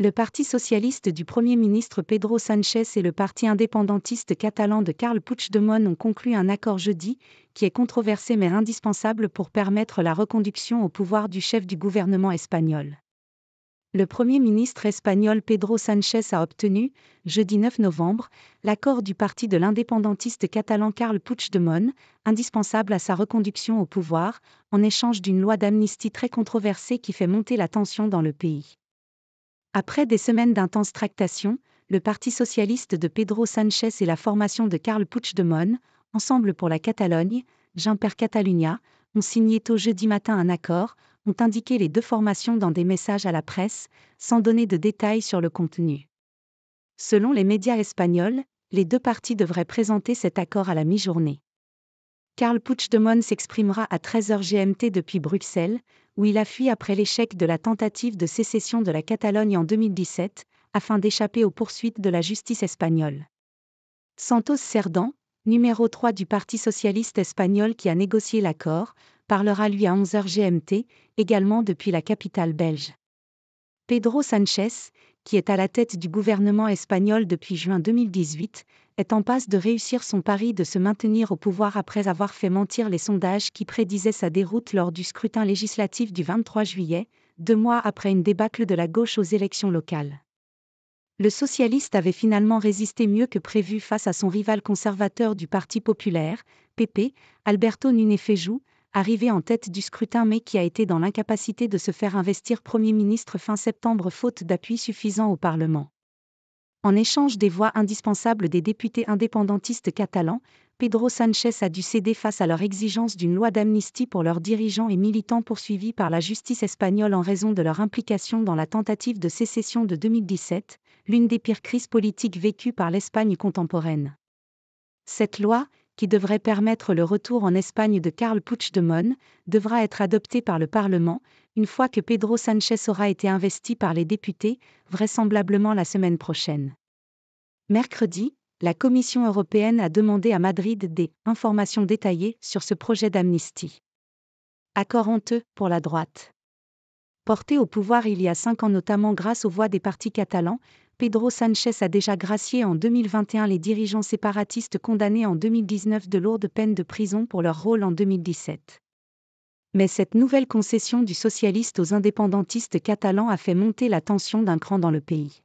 Le parti socialiste du Premier ministre Pedro Sánchez et le parti indépendantiste catalan de Carl Puigdemont ont conclu un accord jeudi, qui est controversé mais indispensable pour permettre la reconduction au pouvoir du chef du gouvernement espagnol. Le Premier ministre espagnol Pedro Sánchez a obtenu, jeudi 9 novembre, l'accord du parti de l'indépendantiste catalan Carl Puigdemont, indispensable à sa reconduction au pouvoir, en échange d'une loi d'amnistie très controversée qui fait monter la tension dans le pays. Après des semaines d'intenses tractations, le Parti socialiste de Pedro Sánchez et la formation de Carl Puigdemont, Ensemble pour la Catalogne, per Catalunya, ont signé tôt jeudi matin un accord, ont indiqué les deux formations dans des messages à la presse, sans donner de détails sur le contenu. Selon les médias espagnols, les deux parties devraient présenter cet accord à la mi-journée. Karl Puigdemont s'exprimera à 13h GMT depuis Bruxelles, où il a fui après l'échec de la tentative de sécession de la Catalogne en 2017, afin d'échapper aux poursuites de la justice espagnole. Santos Cerdan, numéro 3 du Parti socialiste espagnol qui a négocié l'accord, parlera lui à 11h GMT, également depuis la capitale belge. Pedro Sanchez, qui est à la tête du gouvernement espagnol depuis juin 2018, est en passe de réussir son pari de se maintenir au pouvoir après avoir fait mentir les sondages qui prédisaient sa déroute lors du scrutin législatif du 23 juillet, deux mois après une débâcle de la gauche aux élections locales. Le socialiste avait finalement résisté mieux que prévu face à son rival conservateur du Parti populaire, PP, Alberto Nunez arrivé en tête du scrutin mais qui a été dans l'incapacité de se faire investir Premier ministre fin septembre faute d'appui suffisant au Parlement. En échange des voix indispensables des députés indépendantistes catalans, Pedro Sanchez a dû céder face à leur exigence d'une loi d'amnistie pour leurs dirigeants et militants poursuivis par la justice espagnole en raison de leur implication dans la tentative de sécession de 2017, l'une des pires crises politiques vécues par l'Espagne contemporaine. Cette loi, qui devrait permettre le retour en Espagne de de Puigdemont, devra être adopté par le Parlement, une fois que Pedro Sánchez aura été investi par les députés, vraisemblablement la semaine prochaine. Mercredi, la Commission européenne a demandé à Madrid des informations détaillées sur ce projet d'amnistie. Accord honteux pour la droite. Porté au pouvoir il y a cinq ans notamment grâce aux voix des partis catalans, Pedro Sanchez a déjà gracié en 2021 les dirigeants séparatistes condamnés en 2019 de lourdes peines de prison pour leur rôle en 2017. Mais cette nouvelle concession du socialiste aux indépendantistes catalans a fait monter la tension d'un cran dans le pays.